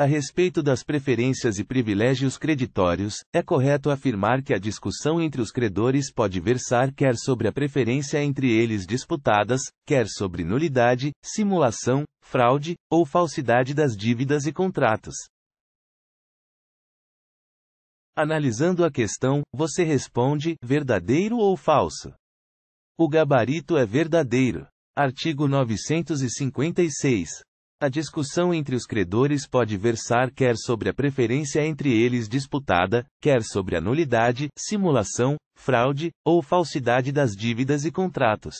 A respeito das preferências e privilégios creditórios, é correto afirmar que a discussão entre os credores pode versar quer sobre a preferência entre eles disputadas, quer sobre nulidade, simulação, fraude ou falsidade das dívidas e contratos. Analisando a questão, você responde: verdadeiro ou falso? O gabarito é verdadeiro. Artigo 956. A discussão entre os credores pode versar quer sobre a preferência entre eles disputada, quer sobre a nulidade, simulação, fraude ou falsidade das dívidas e contratos.